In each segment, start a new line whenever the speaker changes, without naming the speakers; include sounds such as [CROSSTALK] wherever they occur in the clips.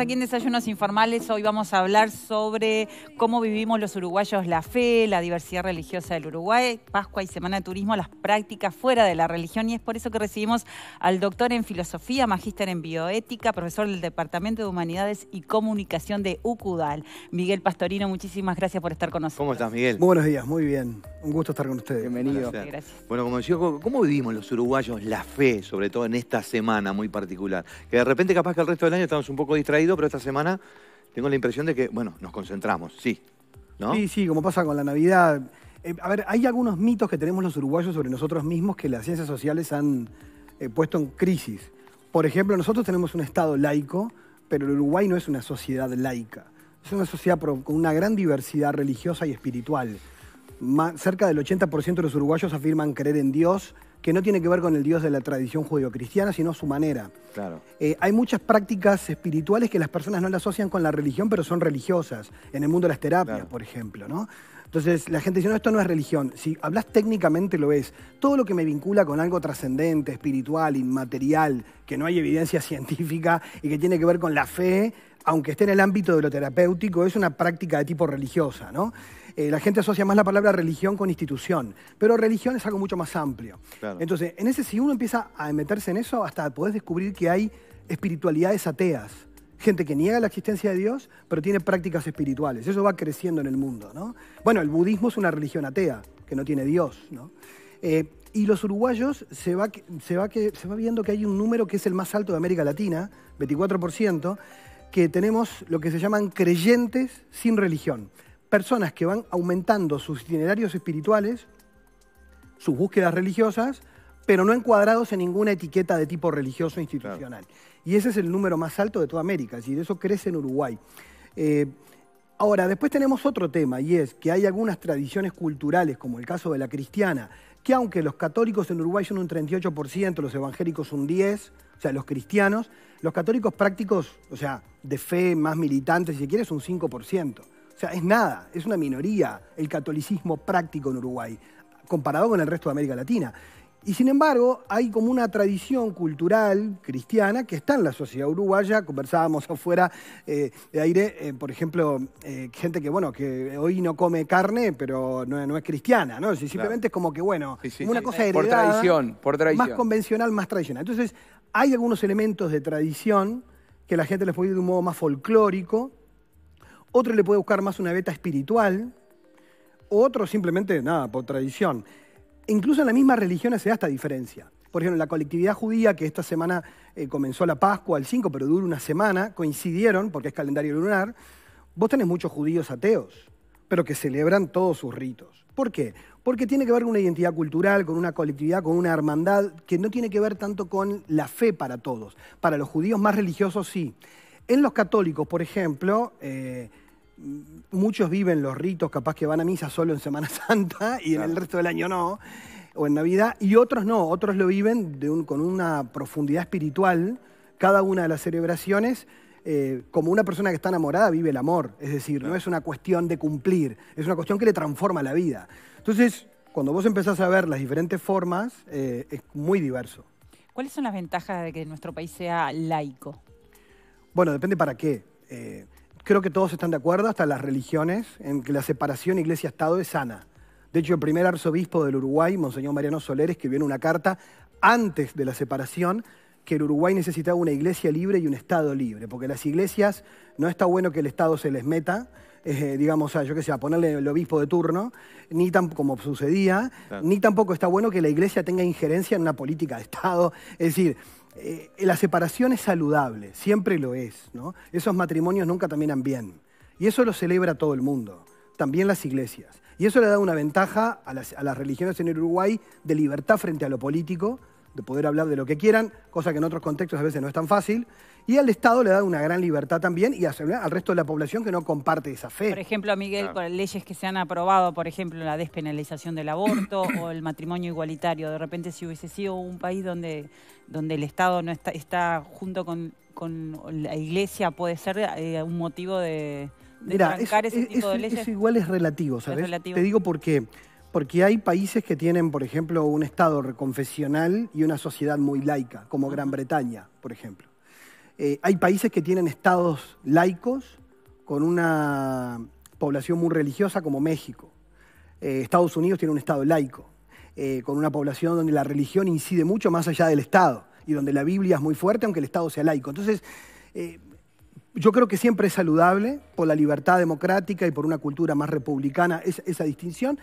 aquí en Desayunos Informales. Hoy vamos a hablar sobre cómo vivimos los uruguayos la fe, la diversidad religiosa del Uruguay, Pascua y Semana de Turismo, las prácticas fuera de la religión. Y es por eso que recibimos al doctor en filosofía, magíster en bioética, profesor del Departamento de Humanidades y Comunicación de UCUDAL. Miguel Pastorino, muchísimas gracias por estar con nosotros. ¿Cómo estás, Miguel?
buenos días, muy bien. Un gusto estar con ustedes. Bienvenido. Bueno, como decía, ¿cómo vivimos los uruguayos la fe, sobre todo en esta semana muy particular? Que de repente capaz que el resto del año estamos un poco distraídos pero esta semana tengo la impresión de que, bueno, nos concentramos, sí. ¿no? Sí, sí, como pasa con la Navidad. Eh, a ver, hay algunos mitos que tenemos los uruguayos sobre nosotros mismos que las ciencias sociales han eh, puesto en crisis. Por ejemplo, nosotros tenemos un Estado laico, pero el Uruguay no es una sociedad laica. Es una sociedad con una gran diversidad religiosa y espiritual. Más, cerca del 80% de los uruguayos afirman creer en Dios, que no tiene que ver con el Dios de la tradición judio-cristiana, sino su manera. Claro. Eh, hay muchas prácticas espirituales que las personas no las asocian con la religión, pero son religiosas. En el mundo de las terapias, por ejemplo, ¿no? Entonces la gente dice, no, esto no es religión. Si hablas técnicamente lo es. Todo lo que me vincula con algo trascendente, espiritual, inmaterial, que no hay evidencia [LAUGHS] científica y que tiene que ver con la fe, aunque esté en el ámbito de lo terapéutico, es una práctica de tipo religiosa, ¿no? Eh, la gente asocia más la palabra religión con institución, pero religión es algo mucho más amplio. Entonces, en ese, si uno empieza a meterse en eso, hasta podés descubrir que hay espiritualidades ateas. Gente que niega la existencia de Dios, pero tiene prácticas espirituales. Eso va creciendo en el mundo, ¿no? Bueno, el budismo es una religión atea, que no tiene Dios, eh, y los uruguayos se va, se va viendo que hay un número que es el más alto de América Latina, 24%, que tenemos lo que se llaman creyentes sin religión, personas que van aumentando sus itinerarios espirituales, sus búsquedas religiosas, pero no encuadrados en ninguna etiqueta de tipo religioso institucional. Y ese es el número más alto de toda América, y de eso crece en Uruguay. Eh, Ahora, después tenemos otro tema y es que hay algunas tradiciones culturales, como el caso de la cristiana, que aunque los católicos en Uruguay son un 38%, los evangélicos un 10%, o sea, los cristianos, los católicos prácticos, o sea, de fe más militantes, si quieres, un 5%. O sea, es nada, es una minoría el catolicismo práctico en Uruguay, comparado con el resto de América Latina. Y sin embargo, hay como una tradición cultural cristiana que está en la sociedad uruguaya. Conversábamos afuera eh, de aire, eh, por ejemplo, eh, gente que, bueno, que hoy no come carne, pero no, es cristiana, ¿no? simplemente es como que, bueno, una cosa heredada. Por tradición, por Más convencional, más tradicional. Entonces, hay algunos elementos de tradición que la gente les puede ir de un modo más folclórico. Otro le puede buscar más una beta espiritual. Otro simplemente, nada, por tradición incluso en las mismas religiones se da esta diferencia. Por ejemplo, la colectividad judía, que esta semana eh, comenzó la Pascua, el 5, pero dura una semana, coincidieron, porque es calendario lunar, vos tenés muchos judíos ateos, pero que celebran todos sus ritos. ¿Por qué? Porque tiene que ver con una identidad cultural, con una colectividad, con una hermandad, que no tiene que ver tanto con la fe para todos. Para los judíos más religiosos sí. En los católicos, por ejemplo, eh, muchos viven los ritos, capaz que van a misa solo en Semana [LAUGHS] Santa y en el resto del año no, o en Navidad, y otros no, otros lo viven con una profundidad espiritual, cada una de las celebraciones. Eh, como una persona que está enamorada vive el amor, es decir, no es una cuestión de cumplir, es una cuestión que le transforma la vida. Entonces, cuando vos empezás a ver las diferentes formas, eh, es muy diverso.
¿Cuáles son las ventajas de que nuestro país sea laico?
Bueno, depende para qué. Eh, creo que todos están de acuerdo, hasta las religiones, en que la separación iglesia-estado es sana. De hecho, el primer arzobispo del Uruguay, Monseñor Mariano Soler, escribió en una carta antes de la separación que el Uruguay necesitaba una iglesia libre y un Estado libre, porque las iglesias no está bueno que el Estado se les meta, eh, digamos, a, yo qué sé, a ponerle el obispo de turno, ni tan, como sucedía, ni tampoco está bueno que la iglesia tenga injerencia en una política de Estado. Es decir, eh, la separación es saludable, siempre lo es. Esos matrimonios nunca terminan bien. Y eso lo celebra todo el mundo, también las iglesias. Y eso le da una ventaja a las religiones en Uruguay de libertad frente a lo político, de poder hablar de lo que quieran, cosa que en otros contextos a veces no es tan fácil. Y al Estado le da una gran libertad también y al resto de la población que no comparte esa fe. Por
ejemplo, Miguel, leyes que se han aprobado, por ejemplo, la despenalización del aborto [COUGHS] o el matrimonio igualitario. De repente, si hubiese sido un país donde, donde el Estado no está, está junto con, la Iglesia, puede ser eh, un motivo de, de ese tipo de leyes. Eso
igual es relativo, ¿sabes? Te digo porque... Porque hay países que tienen, por ejemplo, un Estado confesional y una sociedad muy laica, como Gran Bretaña, por ejemplo. Eh, hay países que tienen estados laicos con una población muy religiosa, como México. Eh, estados Unidos tiene un estado laico, eh, con una población donde la religión incide mucho más allá del Estado y donde la Biblia es muy fuerte, aunque el Estado sea laico. Entonces, yo creo que siempre es saludable por la libertad democrática y por una cultura más republicana esa distinción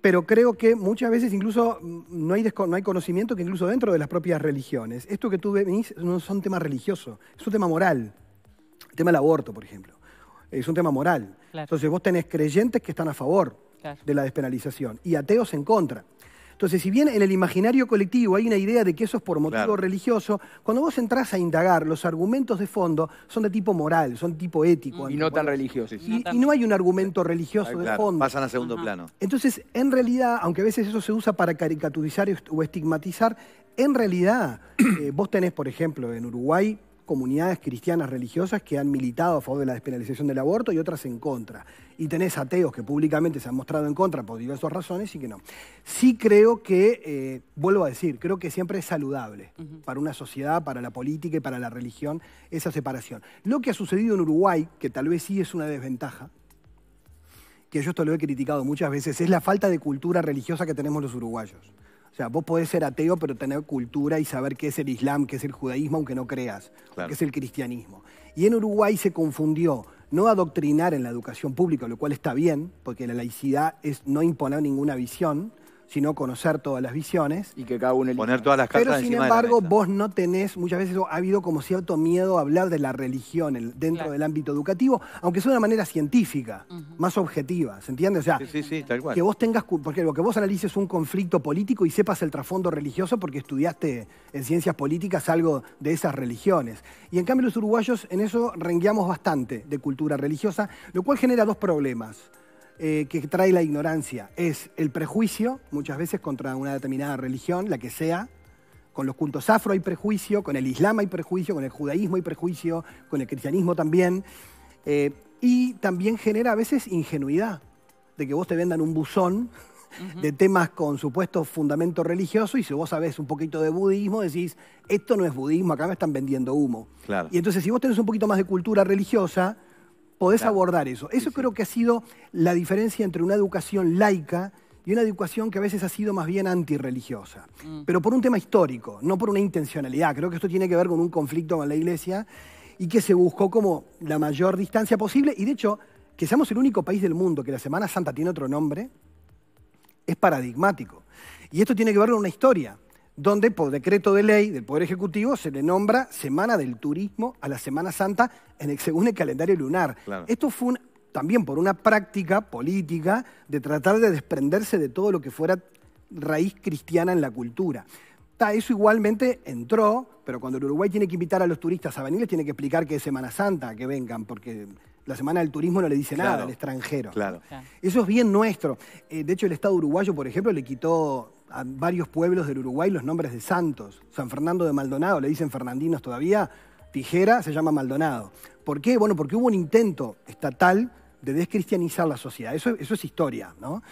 pero creo que muchas veces incluso mm, no hay, no hay conocimiento que incluso dentro de las propias religiones. Esto que tú venís no son temas religiosos, es un tema moral. El tema del aborto, por ejemplo, es un tema moral. Entonces vos tenés creyentes que están a favor de la despenalización y ateos en contra. Entonces, si bien en el imaginario colectivo hay una idea de que eso es por motivo religioso, cuando vos entrás a indagar, los argumentos de fondo son de tipo moral, son de tipo ético. Y no tan religioso. Y, no hay un argumento religioso de fondo. Pasan a segundo plano. Entonces, en realidad, aunque a veces eso se usa para caricaturizar o estigmatizar, en realidad, [CLEARS THROAT] eh, vos tenés, por ejemplo, en Uruguay, comunidades cristianas religiosas que han militado a favor de la despenalización del aborto y otras en contra. Y tenés ateos que públicamente se han mostrado en contra por diversas razones y que no. Sí creo que, eh, vuelvo a decir, creo que siempre es saludable para una sociedad, para la política y para la religión esa separación. Lo que ha sucedido en Uruguay, que tal vez sí es una desventaja, que yo esto lo he criticado muchas veces, es la falta de cultura religiosa que tenemos los uruguayos. O sea, vos podés ser ateo, pero tener cultura y saber qué es el Islam, qué es el judaísmo, aunque no creas, qué es el cristianismo. Y en Uruguay se confundió no adoctrinar en la educación pública, lo cual está bien, porque la laicidad es no imponer ninguna visión, sino conocer todas las visiones. Y que cada uno Poner todas las cartas Pero sin embargo, vos no tenés, muchas veces ha habido como cierto miedo a hablar de la religión dentro del ámbito educativo, aunque sea de una manera científica, más objetiva, ¿se entiende? sí, sí, tal cual. que vos tengas, porque lo que vos analices un conflicto político y sepas el trasfondo religioso porque estudiaste en ciencias políticas algo de esas religiones. Y en cambio los uruguayos en eso rengueamos bastante de cultura religiosa, lo cual genera dos problemas. Eh, que trae la ignorancia. Es el prejuicio, muchas veces contra una determinada religión, la que sea. Con los cultos afro hay prejuicio, con el islam hay prejuicio, con el judaísmo hay prejuicio, con el cristianismo también. Eh, y también genera a veces ingenuidad de que vos te vendan un buzón de temas con supuesto fundamento religioso y si vos sabés un poquito de budismo decís, esto no es budismo, acá me están vendiendo humo. Y entonces si vos tenés un poquito más de cultura religiosa, podés abordar eso. Eso creo que ha sido la diferencia entre una educación laica y una educación que a veces ha sido más bien antirreligiosa. Mm. Pero por un tema histórico, no por una intencionalidad. Creo que esto tiene que ver con un conflicto con la Iglesia y que se buscó como la mayor distancia posible. Y de hecho, que seamos el único país del mundo que la Semana Santa tiene otro nombre, es paradigmático. Y esto tiene que ver con una historia donde por decreto de ley del Poder Ejecutivo se le nombra Semana del Turismo a la Semana Santa en el, según el calendario lunar. Esto fue también por una práctica política de tratar de desprenderse de todo lo que fuera raíz cristiana en la cultura. eso igualmente entró, pero cuando el Uruguay tiene que invitar a los turistas a venir, les tiene que explicar que es Semana Santa, que vengan, porque la Semana del Turismo no le dice nada al extranjero. Eso es bien nuestro. Eh, de hecho, el Estado uruguayo, por ejemplo, le quitó a varios pueblos del Uruguay los nombres de santos. San Fernando de Maldonado, le dicen Fernandinos todavía, Tijera se llama Maldonado. ¿Por qué? Bueno, porque hubo un intento estatal de descristianizar la sociedad. Eso, es historia, ¿no?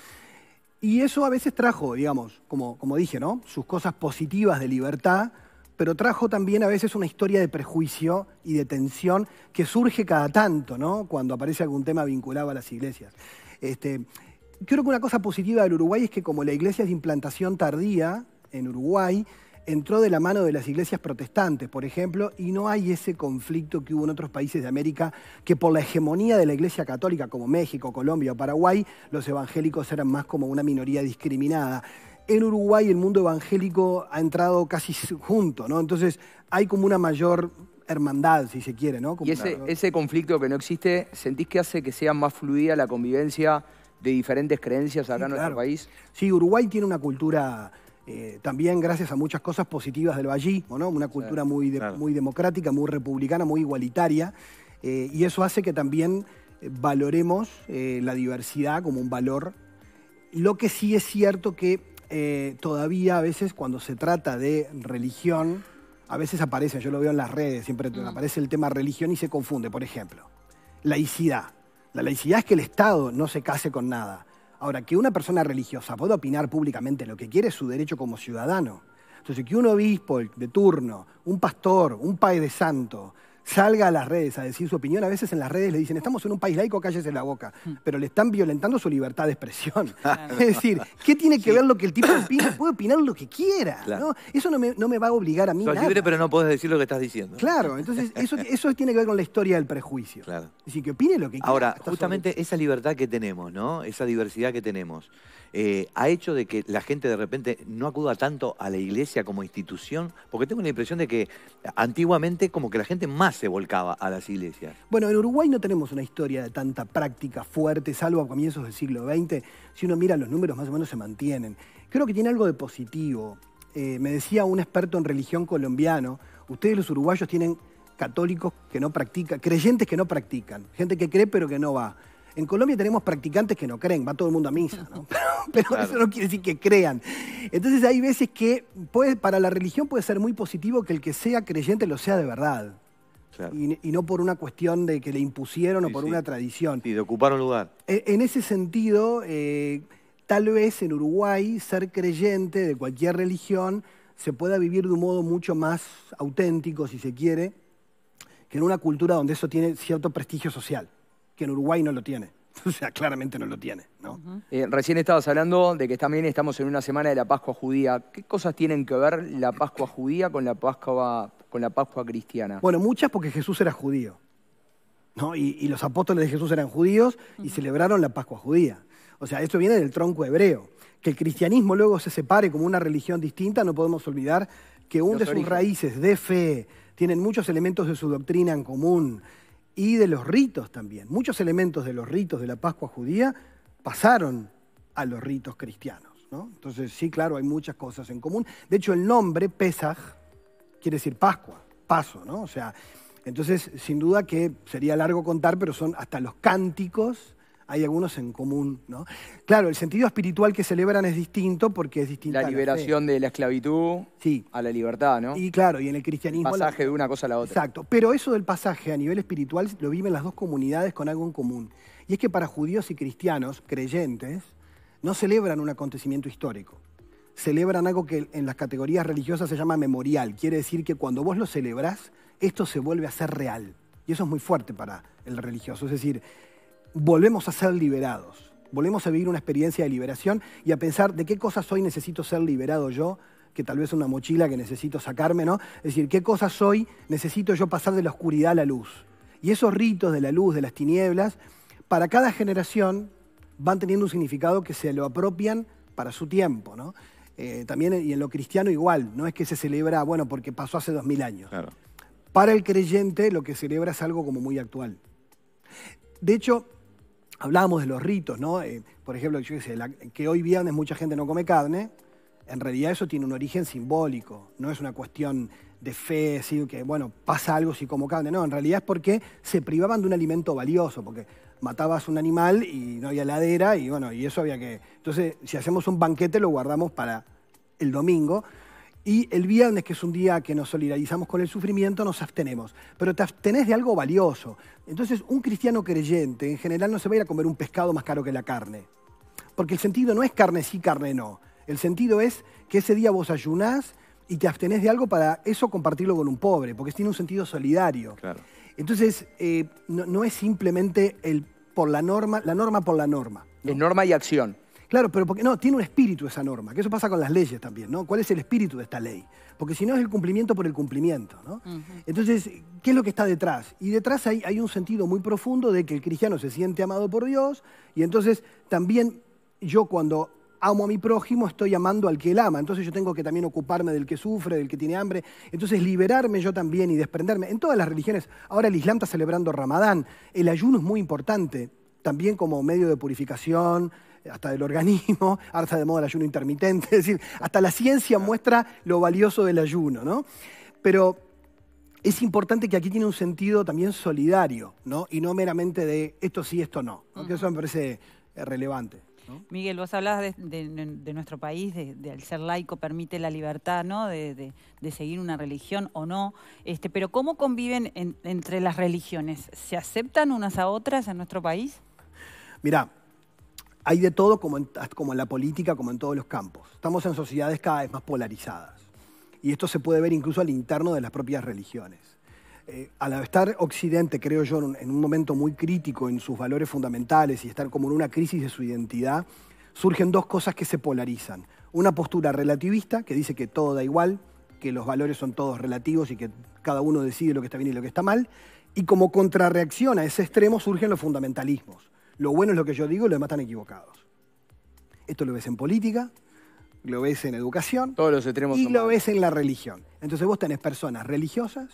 Y eso a veces trajo, digamos, como, como dije, ¿no? Sus cosas positivas de libertad, pero trajo también a veces una historia de prejuicio y de tensión que surge cada tanto, ¿no? Cuando aparece algún tema vinculado a las iglesias. Este, creo que una cosa positiva del Uruguay es que como la iglesia es de implantación tardía en Uruguay, entró de la mano de las iglesias protestantes, por ejemplo, y no hay ese conflicto que hubo en otros países de América, que por la hegemonía de la iglesia católica, como México, Colombia o Paraguay, los evangélicos eran más como una minoría discriminada. En Uruguay el mundo evangélico ha entrado casi junto, ¿no? Entonces hay como una mayor hermandad, si se quiere, ¿no? y ese conflicto que no existe, ¿sentís que hace que sea más fluida la convivencia de diferentes creencias acá en nuestro país. Sí, Uruguay tiene una cultura eh, también gracias a muchas cosas positivas del vallismo, ¿no? Una cultura muy, muy democrática, muy republicana, muy igualitaria. Eh, y eso hace que también eh, valoremos la diversidad como un valor. Lo que sí es cierto que todavía a veces cuando se trata de religión, a veces aparece, yo lo veo en las redes, siempre mm. aparece el tema religión y se confunde, por ejemplo, laicidad. La laicidad es que el Estado no se case con nada. Ahora, que una persona religiosa pueda opinar públicamente lo que quiere es su derecho como ciudadano. Entonces, que un obispo de turno, un pastor, un padre de santo, salga a las redes a decir su opinión. A veces en las redes le dicen, estamos en un país laico, en la boca. Mm. Pero le están violentando su libertad de expresión.
[LAUGHS] Es decir,
¿qué tiene que ver lo que el tipo opina? [COUGHS] Puede opinar lo que quiera. ¿no? Eso no me, va a obligar a mí. Sos libre,
pero no puedes decir lo que estás diciendo.
Claro, entonces [LAUGHS] eso, tiene que ver con la historia del prejuicio. Claro. Es decir, que opine lo que quiera. Ahora, justamente esa libertad que tenemos, ¿no? Esa diversidad que tenemos. Eh, ha hecho de que la gente de repente no acuda tanto a la iglesia como institución? Porque tengo la impresión de que antiguamente como que la gente más se volcaba a las iglesias. Bueno, en Uruguay no tenemos una historia de tanta práctica fuerte, salvo a comienzos del siglo XX. Si uno mira los números, más o menos se mantienen. Creo que tiene algo de positivo. Eh, me decía un experto en religión colombiano, ustedes los uruguayos tienen católicos que no practican, creyentes que no practican, gente que cree pero que no va. En Colombia tenemos practicantes que no creen, va todo el mundo a misa, ¿no? [LAUGHS] [LAUGHS] pero eso no quiere decir que crean. Entonces hay veces que puede, para la religión puede ser muy positivo que el que sea creyente lo sea de verdad. Y, no por una cuestión de que le impusieron o por una tradición. Y de ocupar un lugar. E, en, ese sentido, eh, tal vez en Uruguay ser creyente de cualquier religión se pueda vivir de un modo mucho más auténtico, si se quiere, que en una cultura donde eso tiene cierto prestigio social, que en Uruguay no lo tiene. [LAUGHS] O sea, claramente no lo tiene, ¿no? Eh, recién estabas hablando de que también estamos en una semana de la Pascua judía. ¿Qué cosas tienen que ver la Pascua judía con la Pascua, con la Pascua cristiana? Bueno, muchas porque Jesús era judío. ¿no? Y, los apóstoles de Jesús eran judíos y celebraron la Pascua judía. O sea, esto viene del tronco hebreo. Que el cristianismo luego se separe como una religión distinta, no podemos olvidar que un de sus raíces de fe tienen muchos elementos de su doctrina en común y de los ritos también. Muchos elementos de los ritos de la Pascua judía pasaron a los ritos cristianos. ¿no? Entonces, sí, claro, hay muchas cosas en común. De hecho, el nombre Pesaj quiere decir Pascua, paso, ¿no? O sea, entonces, sin duda que sería largo contar, pero son hasta los cánticos hay algunos en común, ¿no? Claro, el sentido espiritual que celebran es distinto porque es distinto... La liberación de la esclavitud a la libertad, ¿no? Y claro, y en el cristianismo. El pasaje de una cosa a la otra. Exacto. Pero eso del pasaje a nivel espiritual lo viven las dos comunidades con algo en común. Y es que para judíos y cristianos, creyentes, no celebran un acontecimiento histórico. Celebran algo que en las categorías religiosas se llama memorial. Quiere decir que cuando vos lo celebrás, esto se vuelve a ser real. Y eso es muy fuerte para el religioso. Es decir, volvemos a ser liberados. Volvemos a vivir una experiencia de liberación y a pensar de qué cosas hoy necesito ser liberado yo, que tal vez es una mochila que necesito sacarme, ¿no? Es decir, qué cosas hoy necesito yo pasar de la oscuridad a la luz. Y esos ritos de la luz, de las tinieblas, para cada generación van teniendo un significado que se lo apropian para su tiempo, ¿no? Eh, también y en lo cristiano igual, no es que se celebra, bueno, porque pasó hace dos mil años. Para el creyente lo que celebra es algo como muy actual. De hecho, hablábamos de los ritos, ¿no? Eh, por ejemplo, que hoy viernes mucha gente no come carne, en realidad eso tiene un origen simbólico, no es una cuestión de fe, sino que bueno, pasa algo si como carne, no, en realidad es porque se privaban de un alimento valioso, porque matabas un animal y no había ladera y bueno, y eso había que... Entonces, si hacemos un banquete lo guardamos para el domingo, y el viernes, que es un día que nos solidarizamos con el sufrimiento, nos abstenemos. Pero te abstenés de algo valioso. Entonces, un cristiano creyente en general no se va a ir a comer un pescado más caro que la carne. Porque el sentido no es carne sí, carne no. El sentido es que ese día vos ayunás y te abstenés de algo para eso compartirlo con un pobre, porque tiene un sentido solidario. Entonces, eh, no, es simplemente el por la norma, la norma por la norma. Es norma y acción. Claro, pero porque no, tiene un espíritu esa norma, que eso pasa con las leyes también, ¿no? ¿Cuál es el espíritu de esta ley? Porque si no es el cumplimiento por el cumplimiento, ¿no? Entonces, ¿qué es lo que está detrás? Y detrás hay, hay un sentido muy profundo de que el cristiano se siente amado por Dios y entonces también yo cuando amo a mi prójimo, estoy amando al que él ama. Entonces yo tengo que también ocuparme del que sufre, del que tiene hambre. Entonces liberarme yo también y desprenderme. En todas las religiones, ahora el Islam está celebrando Ramadán. El ayuno es muy importante, también como medio de purificación, hasta del organismo, [LAUGHS] ahora de moda el ayuno intermitente, [LAUGHS] es decir, hasta la ciencia muestra lo valioso del ayuno, ¿no? Pero es importante que aquí tiene un sentido también solidario, ¿no? Y no meramente de esto sí, esto no, eso me parece eh, relevante.
Miguel, vos hablabas de, nuestro país, de, de, al ser laico permite la libertad, ¿no? De, seguir una religión o no. Este, pero ¿cómo conviven entre las religiones? ¿Se aceptan unas a otras en nuestro país?
Mirá, hay de todo como en, la política, como en todos los campos. Estamos en sociedades cada vez más polarizadas. Y esto se puede ver incluso al interno de las propias religiones. Eh, al estar Occidente, creo yo, en un momento muy crítico en sus valores fundamentales y estar como en una crisis de su identidad, surgen dos cosas que se polarizan. Una postura relativista, que dice que todo da igual, que los valores son todos relativos y que cada uno decide lo que está bien y lo que está mal. Y como contrarreacción a ese extremo surgen los fundamentalismos lo bueno es lo que yo digo y los demás están equivocados. Esto lo ves en política, lo ves en educación. Todos los extremos. Y lo ves en la religión. Entonces vos tenés personas religiosas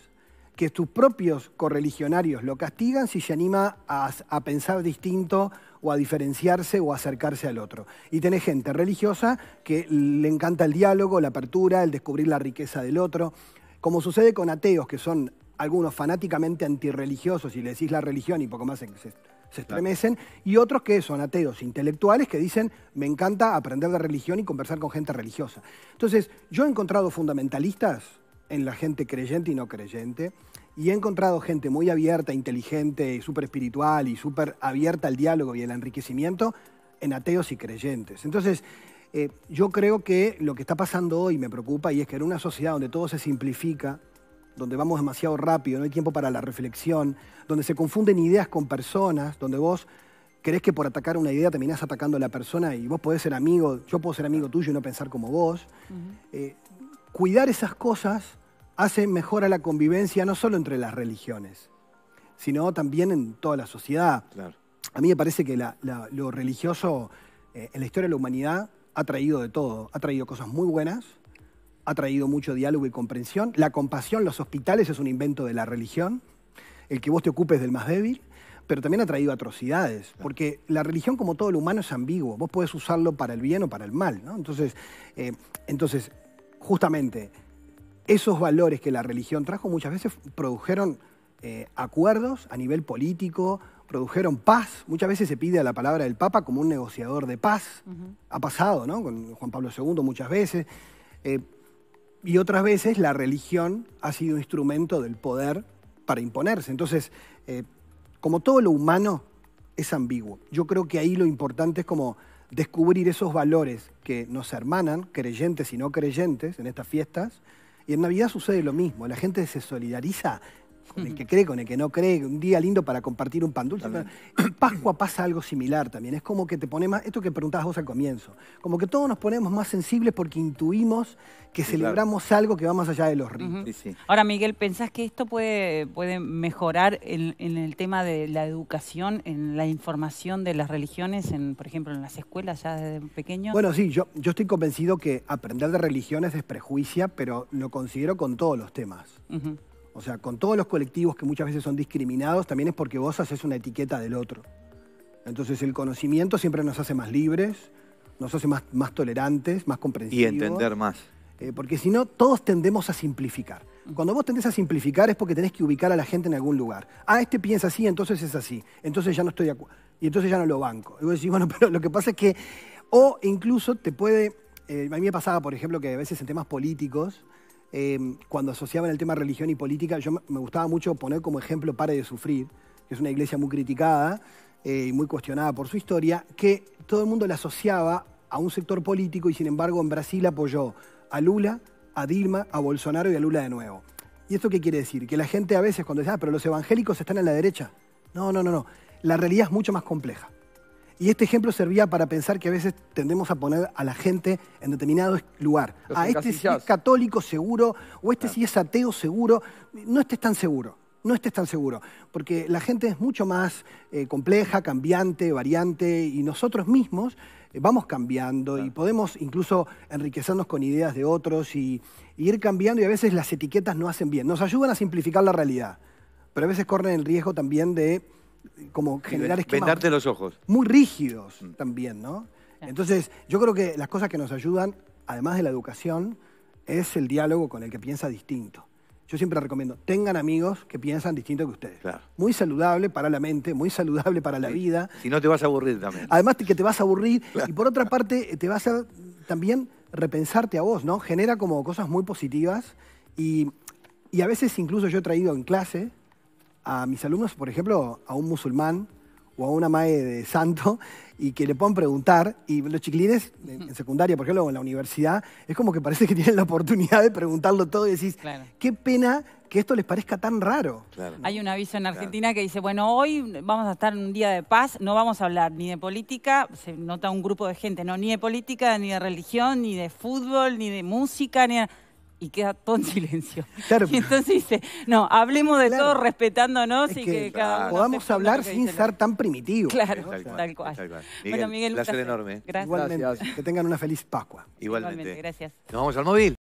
que tus propios correligionarios lo castigan si se anima a, pensar distinto o a diferenciarse o a acercarse al otro. Y tenés gente religiosa que le encanta el diálogo, la apertura, el descubrir la riqueza del otro. Como sucede con ateos que son algunos fanáticamente antirreligiosos y le decís la religión y poco más se estremecen, y otros que son ateos intelectuales que dicen, me encanta aprender de religión y conversar con gente religiosa. Entonces, yo he encontrado fundamentalistas en la gente creyente y no creyente, y he encontrado gente muy abierta, inteligente, súper espiritual y súper abierta al diálogo y al enriquecimiento en ateos y creyentes. Entonces, eh, yo creo que lo que está pasando hoy me preocupa y es que en una sociedad donde todo se simplifica, donde vamos demasiado rápido, no hay tiempo para la reflexión, donde se confunden ideas con personas, donde vos crees que por atacar una idea terminás atacando a la persona y vos podés ser amigo, yo puedo ser amigo tuyo y no pensar como vos. Eh, cuidar esas cosas hace mejor a la convivencia no solo entre las religiones, sino también en toda la sociedad. A mí me parece que lo religioso eh, en la historia de la humanidad ha traído de todo, ha traído cosas muy buenas ha traído mucho diálogo y comprensión. La compasión, los hospitales es un invento de la religión, el que vos te ocupes del más débil, pero también ha traído atrocidades, porque la religión, como todo lo humano, es ambiguo. Vos podés usarlo para el bien o para el mal. Entonces, eh, entonces, justamente, esos valores que la religión trajo muchas veces produjeron eh, acuerdos a nivel político, produjeron paz. Muchas veces se pide a la palabra del Papa como un negociador de paz. Ha pasado, ¿no? Con Juan Pablo II muchas veces. Eh, y otras veces la religión ha sido un instrumento del poder para imponerse. Entonces, eh, como todo lo humano, es ambiguo. Yo creo que ahí lo importante es como descubrir esos valores que nos hermanan, creyentes y no creyentes, en estas fiestas. Y en Navidad sucede lo mismo, la gente se solidariza con el que [LAUGHS] cree, con el que no cree, un día lindo para compartir un pan dulce. En eh, Pascua pasa algo similar también, es como que te pone más, esto que preguntabas vos al comienzo, como que todos nos ponemos más sensibles porque intuimos que celebramos algo que va más allá de los ritos.
Ahora, Miguel, ¿pensás que esto puede, puede mejorar en, el tema de la educación, en la información de las religiones, en, por ejemplo, en las escuelas ya desde pequeños? Bueno, sí,
yo, yo estoy convencido que aprender de religiones es desprejuicia, pero lo considero con todos los temas. O sea, con todos los colectivos que muchas veces son discriminados, también es porque vos haces una etiqueta del otro. Entonces el conocimiento siempre nos hace más libres, nos hace más, más tolerantes, más comprensivos. Y entender más. Eh, porque si no, todos tendemos a simplificar. Cuando vos tendés a simplificar es porque tenés que ubicar a la gente en algún lugar. Ah, este piensa así, entonces es así. Entonces ya no estoy de acuerdo. Y entonces ya no lo banco. Y vos decís, bueno, [LAUGHS] pero lo que pasa es que... O incluso te puede... Eh, a mí me pasaba, por ejemplo, que a veces en temas políticos Em, cuando asociaban el tema religión y política, yo me gustaba mucho poner como ejemplo Pare de Sufrir, que es una iglesia muy criticada eh, y muy cuestionada por su historia, que todo el mundo la asociaba a un sector político y sin embargo en Brasil apoyó a Lula, a Dilma, a Bolsonaro y a Lula de nuevo. ¿Y esto qué quiere decir? Que la gente a veces cuando dice, ah, pero los evangélicos están en la derecha. No, no, no, no. La realidad es mucho más compleja. Y este ejemplo servía para pensar que a veces tendemos a poner a la gente en determinado lugar. a este sí es católico seguro, o este si sí es ateo seguro. No estés tan seguro, no estés tan seguro. Porque la gente es mucho más eh, compleja, cambiante, variante, y nosotros mismos eh, vamos cambiando y podemos incluso enriquecernos con ideas de otros y ir cambiando, y a veces las etiquetas no hacen bien. Nos ayudan a simplificar la realidad, pero a veces corren el riesgo también de como generar esquemas... los ojos. Muy rígidos mm. también, ¿no? Entonces, yo creo que las cosas que nos ayudan, además de la educación, es el diálogo con el que piensa distinto. Yo siempre recomiendo, tengan amigos que piensan distinto que ustedes. Claro. Muy saludable para la mente, muy saludable para la vida. Si no, te vas a aburrir también. Además que te vas a aburrir. Y por otra parte, eh, te vas a también repensarte a vos, ¿no? Genera como cosas muy positivas. Y, y a veces incluso yo he traído en clase a mis alumnos, por ejemplo, a un musulmán o a una madre de santo y que le puedan preguntar. Y los chiquilines en, secundaria, por ejemplo, o en la universidad, es como que parece que tienen la oportunidad de preguntarlo todo y decís, qué pena que esto les parezca tan raro.
Hay un aviso en Argentina que dice, bueno, hoy vamos a estar en un día de paz, no vamos a hablar ni de política, se nota un grupo de gente, no, ni de política, ni de religión, ni de fútbol, ni de música, ni de y queda todo en silencio. [LAUGHS] Y entonces dice, no, hablemos de todo respetándonos y que cada uno Podamos hablar sin ser tan primitivos. Claro, tal cual. Miguel, bueno, Miguel, placer, enorme. Gracias. Igualmente,
que tengan una feliz Pascua.
Igualmente gracias.
Nos vamos al móvil.